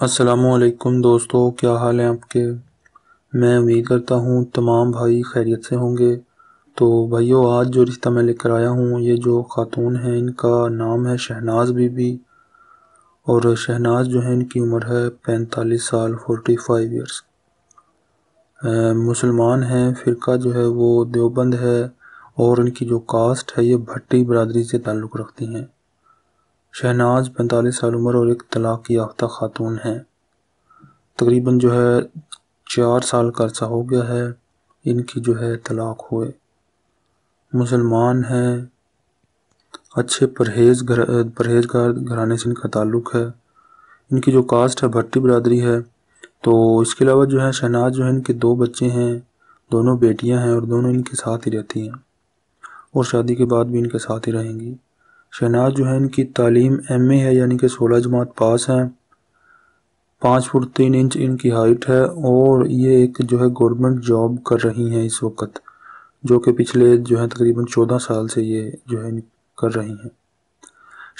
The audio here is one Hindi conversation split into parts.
असलकम दोस्तों क्या हाल है आपके मैं उम्मीद करता हूँ तमाम भाई खैरियत से होंगे तो भाइयों आज जो रिश्ता मैं लेकर आया हूँ ये जो ख़ातून है इनका नाम है शहनाज बीबी और शहनाज जो है इनकी उम्र है पैंतालीस साल फोर्टी फाइव ईयर्स मुसलमान हैं फ़िरका जो है वो देवबंद है और इनकी जो कास्ट है ये भट्टी बरदरी से ताल्लुक़ रखती हैं शहनाज पैंतालीस साल उम्र और एक तलाक़ याफ्ता खातून हैं तकरीबन जो है चार साल का अर्सा हो गया है इनकी जो है तलाक़ हुए मुसलमान हैं अच्छे परहेज घर परहेजगार घराने से इनका ताल्लुक़ है इनकी जो कास्ट है भट्टी बरदरी है तो इसके अलावा जो है शहनाज जो है इनके दो बच्चे हैं दोनों बेटियां हैं और दोनों इनके साथ ही रहती हैं और शादी के बाद भी इनके साथ ही रहेंगी शहनाज जो है इनकी तालीम एम ए है यानी कि सोलह जमात पास हैं पाँच फुट तीन इंच इनकी हाइट है और ये एक जो है गवर्नमेंट जॉब कर रही हैं इस वक्त जो कि पिछले जो है तकरीबन चौदह साल से ये जो है कर रही हैं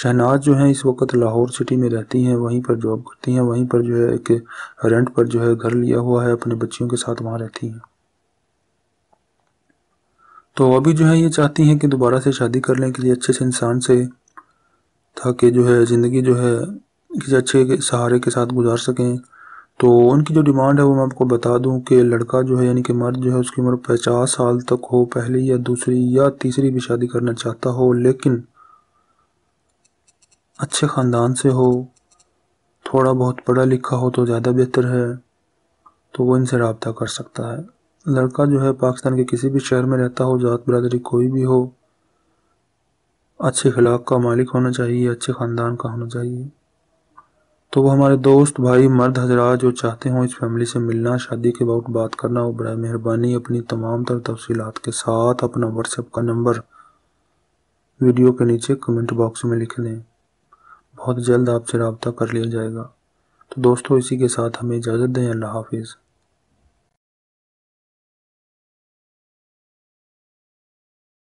शहनाज जो है इस वक्त लाहौर सिटी में रहती हैं वहीं पर जॉब करती हैं वहीं पर जो है एक रेंट पर जो है घर लिया हुआ है अपने बच्चियों के साथ वहाँ रहती हैं तो अभी जो है ये चाहती हैं कि दोबारा से शादी कर लें किसी अच्छे से इंसान से ताकि जो है ज़िंदगी जो है किसी अच्छे सहारे के साथ गुजार सकें तो उनकी जो डिमांड है वो मैं आपको बता दूं कि लड़का जो है यानी कि मर्द जो है उसकी उम्र पचास साल तक हो पहली या दूसरी या तीसरी भी शादी करना चाहता हो लेकिन अच्छे ख़ानदान से हो थोड़ा बहुत पढ़ा लिखा हो तो ज़्यादा बेहतर है तो वो इनसे रबता कर सकता है लड़का जो है पाकिस्तान के किसी भी शहर में रहता हो ज़ात बरदरी कोई भी हो अच्छे खिलाक का मालिक होना चाहिए अच्छे ख़ानदान का होना चाहिए तो वो हमारे दोस्त भाई मर्द हजरा जो चाहते हों इस फैमिली से मिलना शादी के अबाउट बात करना वो बर मेहरबानी अपनी तमाम तर तफसीत के साथ अपना व्हाट्सएप का नंबर वीडियो के नीचे कमेंट बॉक्स में लिख दें बहुत जल्द आपसे रबता कर लिया जाएगा तो दोस्तों इसी के साथ हमें इजाज़त दें अल्लाह हाफिज़